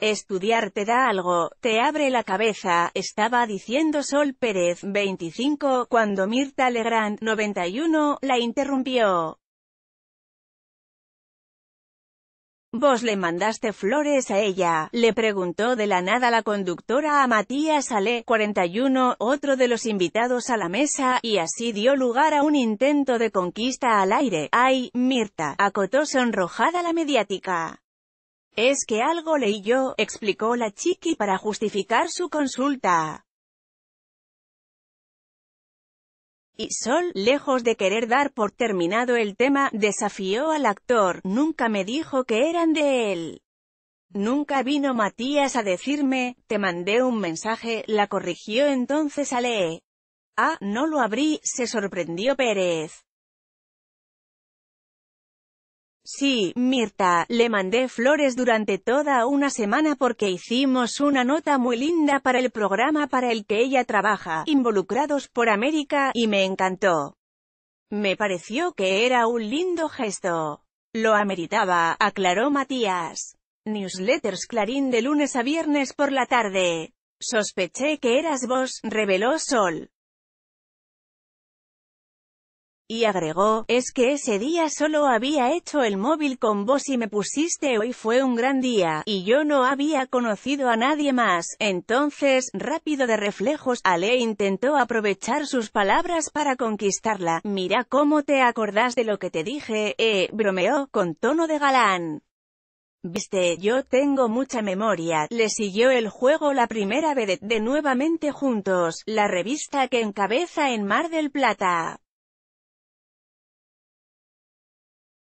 Estudiar te da algo, te abre la cabeza, estaba diciendo Sol Pérez, 25, cuando Mirta Legrand, 91, la interrumpió. Vos le mandaste flores a ella, le preguntó de la nada la conductora a Matías Ale, 41, otro de los invitados a la mesa, y así dio lugar a un intento de conquista al aire. ¡Ay, Mirta! acotó sonrojada la mediática. Es que algo leí yo, explicó la chiqui para justificar su consulta. Y Sol, lejos de querer dar por terminado el tema, desafió al actor, nunca me dijo que eran de él. Nunca vino Matías a decirme, te mandé un mensaje, la corrigió entonces Ale. Ah, no lo abrí, se sorprendió Pérez. Sí, Mirta, le mandé flores durante toda una semana porque hicimos una nota muy linda para el programa para el que ella trabaja, Involucrados por América, y me encantó. Me pareció que era un lindo gesto. Lo ameritaba, aclaró Matías. Newsletters Clarín de lunes a viernes por la tarde. Sospeché que eras vos, reveló Sol y agregó, es que ese día solo había hecho el móvil con vos y me pusiste hoy fue un gran día, y yo no había conocido a nadie más, entonces, rápido de reflejos, Ale intentó aprovechar sus palabras para conquistarla, mira cómo te acordás de lo que te dije, eh, bromeó, con tono de galán. Viste, yo tengo mucha memoria, le siguió el juego la primera vez de Nuevamente Juntos, la revista que encabeza en Mar del Plata.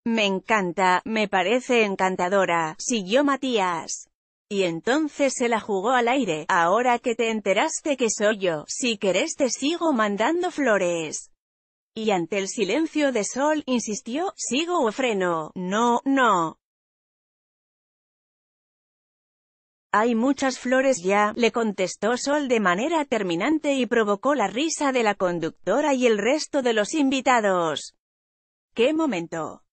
Me encanta, me parece encantadora, siguió Matías. Y entonces se la jugó al aire, ahora que te enteraste que soy yo, si querés te sigo mandando flores. Y ante el silencio de Sol, insistió, sigo o freno, no, no. Hay muchas flores ya, le contestó Sol de manera terminante y provocó la risa de la conductora y el resto de los invitados. ¿Qué momento?